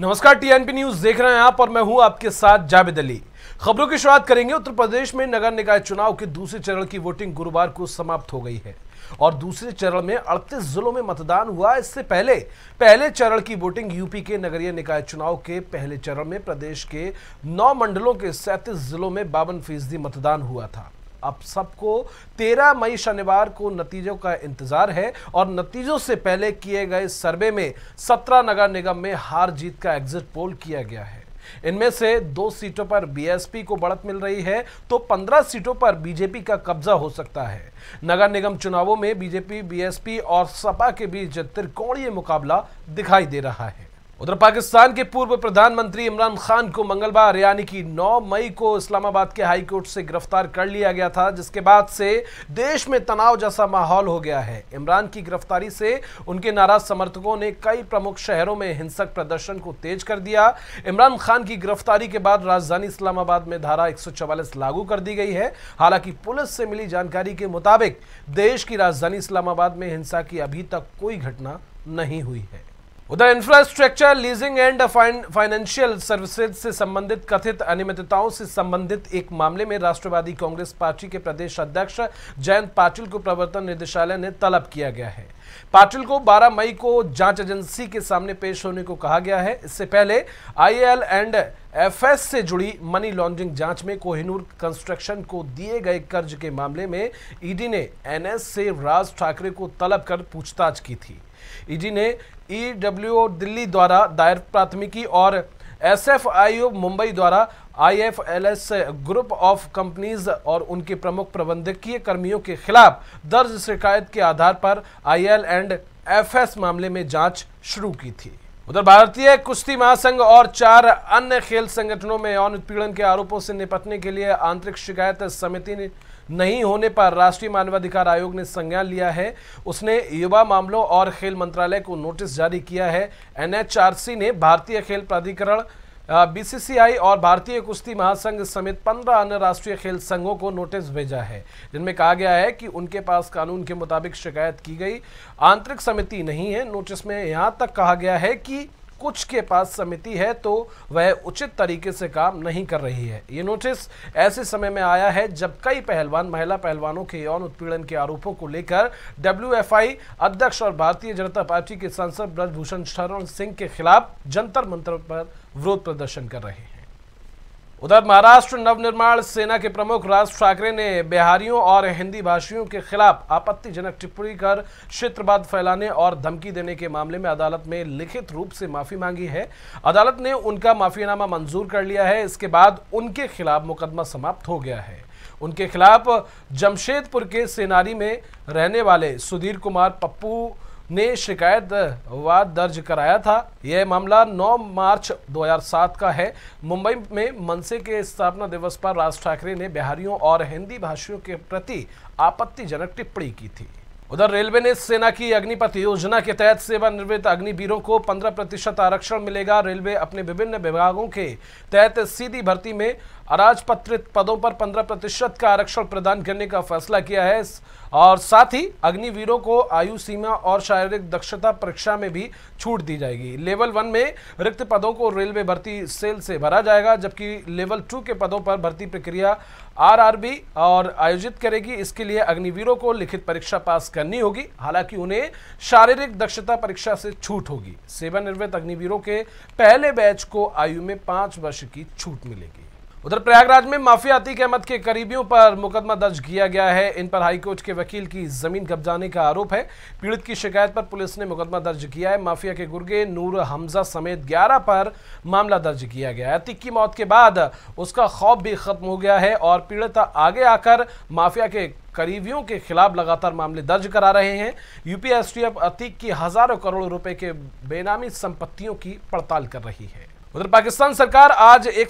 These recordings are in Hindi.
नमस्कार टीएनपी न्यूज देख रहे हैं आप और मैं हूं आपके साथ जावेद अली खबरों की शुरुआत करेंगे उत्तर प्रदेश में नगर निकाय चुनाव के दूसरे चरण की वोटिंग गुरुवार को समाप्त हो गई है और दूसरे चरण में अड़तीस जिलों में मतदान हुआ इससे पहले पहले चरण की वोटिंग यूपी के नगरीय निकाय चुनाव के पहले चरण में प्रदेश के नौ मंडलों के सैंतीस जिलों में बावन फीसदी मतदान हुआ था अब सबको 13 मई शनिवार को नतीजों का इंतजार है और नतीजों से पहले किए गए सर्वे में 17 नगर निगम में हार जीत का एग्जिट पोल किया गया है इनमें से दो सीटों पर बीएसपी को बढ़त मिल रही है तो 15 सीटों पर बीजेपी का कब्जा हो सकता है नगर निगम चुनावों में बीजेपी बीएसपी और सपा के बीच त्रिकोणीय मुकाबला दिखाई दे रहा है उधर पाकिस्तान के पूर्व प्रधानमंत्री इमरान खान को मंगलवार यानी कि 9 मई को इस्लामाबाद के हाई कोर्ट से गिरफ्तार कर लिया गया था जिसके बाद से देश में तनाव जैसा माहौल हो गया है इमरान की गिरफ्तारी से उनके नाराज समर्थकों ने कई प्रमुख शहरों में हिंसक प्रदर्शन को तेज कर दिया इमरान खान की गिरफ्तारी के बाद राजधानी इस्लामाबाद में धारा एक लागू कर दी गई है हालांकि पुलिस से मिली जानकारी के मुताबिक देश की राजधानी इस्लामाबाद में हिंसा की अभी तक कोई घटना नहीं हुई है उधर infrastructure leasing and financial services से संबंधित कथित अनियमितताओं से संबंधित एक मामले में राष्ट्रवादी कांग्रेस पार्टी के प्रदेश अध्यक्ष जयंत पाटिल को प्रवर्तन निदेशालय ने तलब किया गया है पाटिल को 12 मई को जांच एजेंसी के सामने पेश होने को कहा गया है इससे पहले आईएल एंड एफएस से जुड़ी मनी लॉन्ड्रिंग जांच में कोहिनूर कंस्ट्रक्शन को दिए गए कर्ज के मामले में ईडी ने एनएस से राज ठाकरे को तलब कर पूछताछ की थी ईडी ने ईडब्ल्यू दिल्ली द्वारा दायर प्राथमिकी और एसएफआईओ मुंबई द्वारा आईएफएलएस ग्रुप ऑफ कंपनीज और उनके प्रमुख प्रबंधकीय कर्मियों के खिलाफ दर्ज शिकायत के आधार पर आईएल एंड एफएस मामले में जांच शुरू की थी उधर भारतीय कुश्ती महासंघ और चार अन्य खेल संगठनों में यौन उत्पीड़न के आरोपों से निपटने के लिए आंतरिक शिकायत समिति नहीं होने पर राष्ट्रीय मानवाधिकार आयोग ने संज्ञान लिया है उसने युवा मामलों और खेल मंत्रालय को नोटिस जारी किया है एनएचआरसी ने भारतीय खेल प्राधिकरण बीसीसीआई और भारतीय कुश्ती महासंघ समेत पंद्रह अन्य राष्ट्रीय खेल संघों को नोटिस भेजा है जिनमें कहा गया है कि उनके पास कानून के मुताबिक शिकायत की गई आंतरिक समिति नहीं है नोटिस में यहां तक कहा गया है कि कुछ के पास समिति है तो वह उचित तरीके से काम नहीं कर रही है ये नोटिस ऐसे समय में आया है जब कई पहलवान महिला पहलवानों के यौन उत्पीड़न के आरोपों को लेकर डब्ल्यू अध्यक्ष और भारतीय जनता पार्टी के सांसद ब्रजभूषण शरण सिंह के खिलाफ जंतर मंत्र पर विरोध प्रदर्शन कर रहे हैं उधर महाराष्ट्र नवनिर्माण सेना के प्रमुख राज ठाकरे ने बिहारियों और हिंदी भाषियों के खिलाफ आपत्तिजनक टिप्पणी कर क्षेत्रवाद फैलाने और धमकी देने के मामले में अदालत में लिखित रूप से माफी मांगी है अदालत ने उनका माफीनामा मंजूर कर लिया है इसके बाद उनके खिलाफ मुकदमा समाप्त हो गया है उनके खिलाफ जमशेदपुर के सेनारी में रहने वाले सुधीर कुमार पप्पू ने शिकायत वाद दर्ज कराया था यह मामला 9 मार्च 2007 का है मुंबई में मनसे के स्थापना दिवस पर राज ठाकरे ने बिहारियों और हिंदी भाषियों के प्रति आपत्तिजनक टिप्पणी की थी उधर रेलवे ने सेना की अग्निपथ योजना के तहत सेवानिवृत्त अग्निवीरों को 15 प्रतिशत आरक्षण मिलेगा रेलवे अपने विभिन्न विभागों के तहत सीधी भर्ती में अराजपत्रित पदों पर 15 प्रतिशत का आरक्षण प्रदान करने का फैसला किया है और साथ ही अग्निवीरों को आयु सीमा और शारीरिक दक्षता परीक्षा में भी छूट दी जाएगी लेवल वन में रिक्त पदों को रेलवे भर्ती सेल से भरा जाएगा जबकि लेवल टू के पदों पर भर्ती प्रक्रिया आरआरबी और आयोजित करेगी इसके लिए अग्निवीरों को लिखित परीक्षा पास करनी होगी हालांकि उन्हें शारीरिक दक्षता परीक्षा से छूट होगी सेवानिवृत्त अग्निवीरों के पहले बैच को आयु में पाँच वर्ष की छूट मिलेगी उधर प्रयागराज में माफियाती अहमद के करीबियों पर मुकदमा दर्ज किया गया है इन पर हाईकोर्ट के वकील की जमीन कब्जाने का आरोप है पीड़ित की शिकायत पर पुलिस ने मुकदमा दर्ज किया है माफिया के गुर्गे नूर हमजा समेत 11 पर मामला दर्ज किया गया है अतिक की मौत के बाद उसका खौफ भी खत्म हो गया है और पीड़ित आगे आकर माफिया के करीबियों के खिलाफ लगातार मामले दर्ज करा रहे हैं यूपीएसटी एसटीएफ अतीक की हजारों करोड़ रुपए के बेनामी संपत्तियों की पड़ताल कर रही है उधर पाकिस्तान सरकार आज एक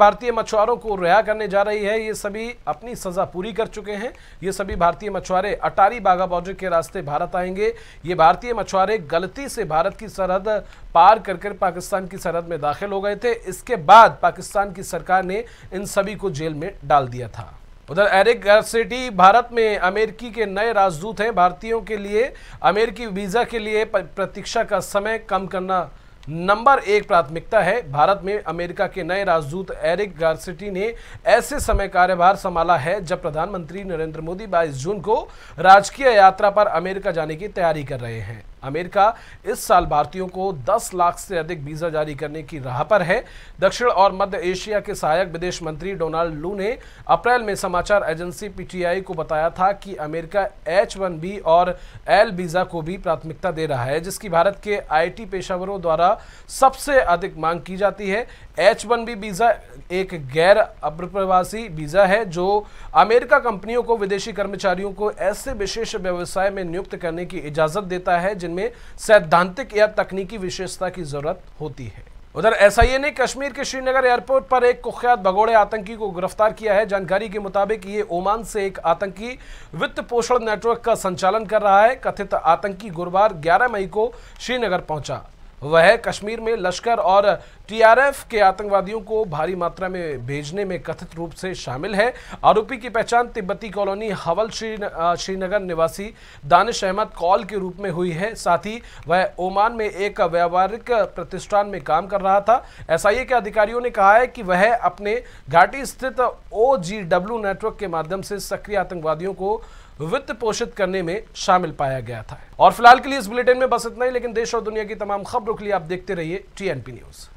भारतीय मछुआरों को रिहा करने जा रही है ये सभी अपनी सजा पूरी कर चुके हैं ये सभी भारतीय मछुआरे अटारी बाघा बॉर्डर के रास्ते भारत आएंगे ये भारतीय मछुआरे गलती से भारत की सरहद पार कर कर पाकिस्तान की सरहद में दाखिल हो गए थे इसके बाद पाकिस्तान की सरकार ने इन सभी को जेल में डाल दिया था उधर एरिक गर्सिटी भारत में अमेरिकी के नए राजदूत हैं भारतीयों के लिए अमेरिकी वीज़ा के लिए प्रतीक्षा का समय कम करना नंबर एक प्राथमिकता है भारत में अमेरिका के नए राजदूत एरिक गार्सिटी ने ऐसे समय कार्यभार संभाला है जब प्रधानमंत्री नरेंद्र मोदी बाईस जून को राजकीय यात्रा पर अमेरिका जाने की तैयारी कर रहे हैं अमेरिका इस साल भारतीयों को 10 लाख से अधिक वीज़ा जारी करने की राह पर है दक्षिण और मध्य एशिया के सहायक विदेश मंत्री डोनाल्ड लू ने अप्रैल में समाचार एजेंसी पीटीआई को बताया था कि अमेरिका एच वन बी और एल वीज़ा को भी प्राथमिकता दे रहा है जिसकी भारत के आईटी पेशावरों द्वारा सबसे अधिक मांग की जाती है एच वन बी वीज़ा एक गैर अप्रवासी वीज़ा है जो अमेरिका कंपनियों को विदेशी कर्मचारियों को ऐसे विशेष व्यवसाय में नियुक्त करने की इजाज़त देता है जिनमें सैद्धांतिक या तकनीकी विशेषता की जरूरत होती है उधर एसआईए ने कश्मीर के श्रीनगर एयरपोर्ट पर एक कुख्यात भगोड़े आतंकी को गिरफ्तार किया है जानकारी के मुताबिक ये ओमान से एक आतंकी वित्त पोषण नेटवर्क का संचालन कर रहा है कथित आतंकी गुरुवार 11 मई को श्रीनगर पहुंचा वह कश्मीर में लश्कर और टीआरएफ के आतंकवादियों को भारी मात्रा में भेजने में कथित रूप से शामिल है आरोपी की पहचान तिब्बती कॉलोनी हवल श्री श्रीनगर निवासी दानिश अहमद कॉल के रूप में हुई है साथ ही वह ओमान में एक व्यावहारिक प्रतिष्ठान में काम कर रहा था एसआईए के अधिकारियों ने कहा है कि वह अपने घाटी स्थित ओ नेटवर्क के माध्यम से सक्रिय आतंकवादियों को वित्त पोषित करने में शामिल पाया गया था और फिलहाल के लिए इस बुलेटिन में बस इतना ही लेकिन देश और दुनिया की तमाम खबरों के लिए आप देखते रहिए टीएनपी न्यूज़